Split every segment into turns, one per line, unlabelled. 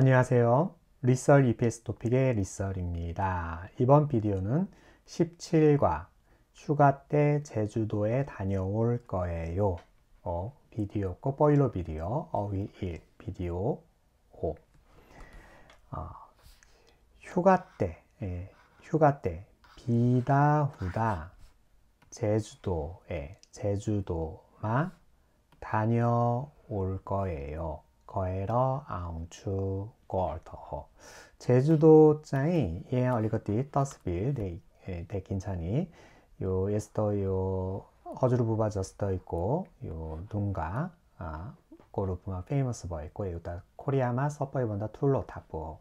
안녕하세요. 리썰 EPS 토픽의 리썰입니다. 이번 비디오는 17과 휴가 때 제주도에 다녀올 거예요. 어, 비디오 꺼보일러 비디오 어휘 1 비디오 5 어, 휴가 때 예, 휴가 때 비다 후다 제주도에 제주도마 다녀올 거예요. 거에러 아웅추 거얼터허 제주도 짱이예 얼리거띠 떠스빌 대 예, 긴찬이 요 예스터 요 허주르 부바 저스터 있고 요 눈가 아 고르프마 페이머스 버 있고 요다 코리아마 서퍼 이번다 툴로 타포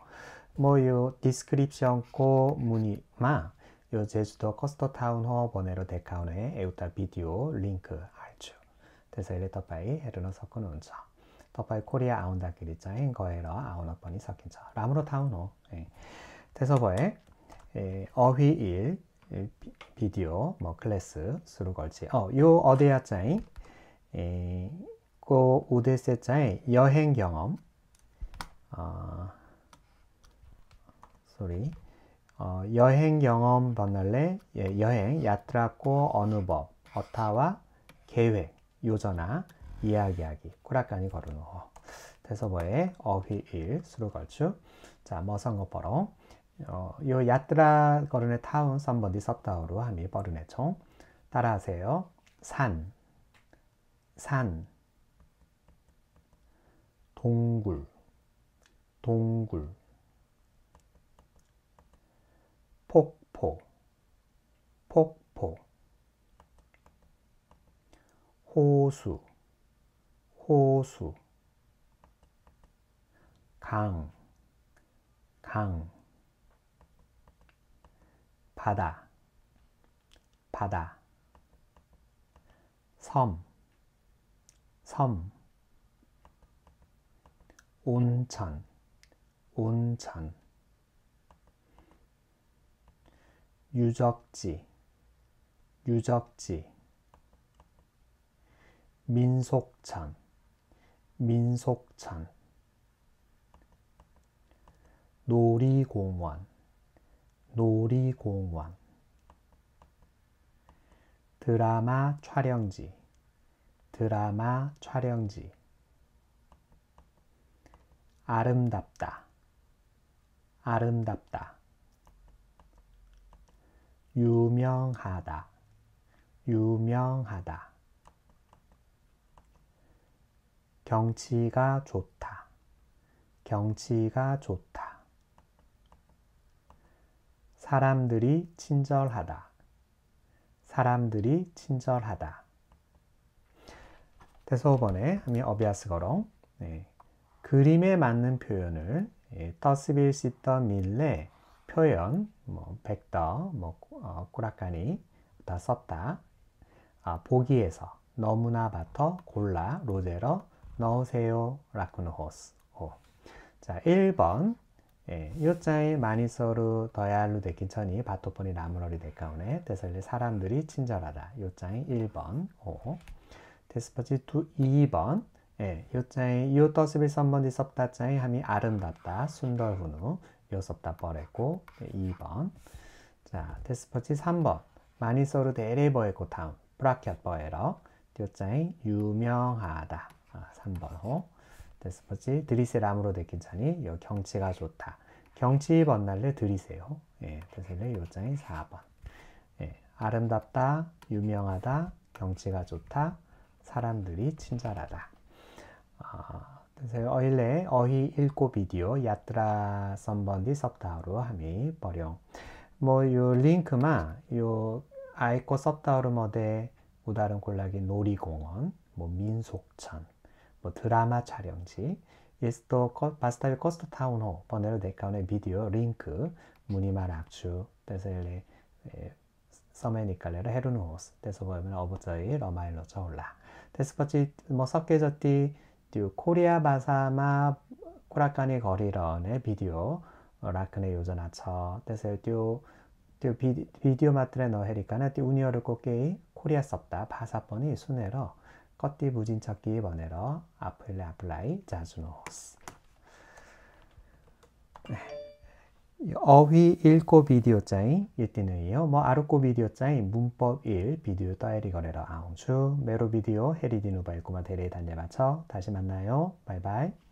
뭐요 디스크립션 코 문이마 요 제주도 커스터 타운 호 번외로 데카운에 에우타 비디오 링크 알죠. 그래서 이랬다 바이 헤르노 섞어 놓은 점. 덕발 코리아 아운다 기리자인 거에러 아우너번이 석인차 라무로 타우노 예. 태서버의 예, 어휘 일 예, 비디오 뭐 클래스 수로 걸지 어요 어데야자인 예, 고 우데세자의 여행 경험 어, 소리 어, 여행 경험 번날래 예, 여행 야트라코 어느 법 어타와 계획 요전화 이야기하기 꾸락간이 걸르노 대서보에 어휘일 수로걸추 자 머선거버러 어, 요 야뜨라 거르네 타운 썸버디 섭다우로 함이 버르네 총 따라하세요 산, 산 동굴, 동굴 폭포, 폭포 호수 호수 강, 강 바다, 바다 섬, 섬 온천, 온천 유적지, 유적지 민속천 민속촌 놀이공원 놀이공원 드라마 촬영지 드라마 촬영지 아름답다 아름답다 유명하다 유명하다 경치가 좋다. 경치가 좋다. 사람들이 친절하다. 사람들이 친절하다. 대소번에 하면 어비아스 거롱. 네. 그림에 맞는 표현을 떠스빌 예, 시터 밀레 표현 뭐 백더 뭐 어, 꾸락가니 다 썼다. 아, 보기에서 너무나 바터 골라 로제러 넣으세요. 라쿠노 호스. 자, 1번. 예, 요자에 마니서루 더야루 데킨천이 바토폰이 나무러리 데카오네 데설리 사람들이 친절하다. 요자에 1번. 오. 데스퍼지두 2번. 예, 요자에 요떠스빌 선번디 섭다자에 함이 아름답다. 순돌훈우 요섭다 뻔했고 2번. 예, 자, 데스퍼지 3번. 마니서루 데레버에고 타운. 브라켓 버에러. 요자에 유명하다. 3번 호. 됐었지? 들이세 람으로 됐긴자니 여 경치가 좋다. 경치 번날래 들이세요. 예, 됐을래 요장이 4번. 예, 아름답다, 유명하다, 경치가 좋다, 사람들이 친절하다. 아, 그래 어일레 어히 읽고 비디오 야트라 선번디 섭다로 함이 버령. 뭐요 링크만 요 아이코 섭다르 머데 우다른 골라기 놀이공원, 뭐 민속촌, 뭐 드라마 촬영지, 이스토 바스타비 코스트 타운호 번외로 데카운의 비디오 링크 무늬만 악추 그래서 일레 서메니칼레르 헤르누호스 그래보이면 어부저이 러마일로 저올라 데스퍼치 뭐 섞여졌디 뉴 코리아 바사마 쿠라카니 거리런의 비디오 라크네 요전아처 그래서 뉴, 비디오 마트레 너헤리카나 띠 우니어르 꼬게이 코리아 썼다 바사번이 순회로 껍데 부진 찾기 번외로 아플레 아플라이 자주노스 어휘 읽고 비디오 짜이 예띠누이요 뭐아르코 비디오 짜이 문법 1 비디오 따이리 거래라 아웅추 메로 비디오 헤리디누바 읽고만 데레 단예 맞춰 다시 만나요 바이바이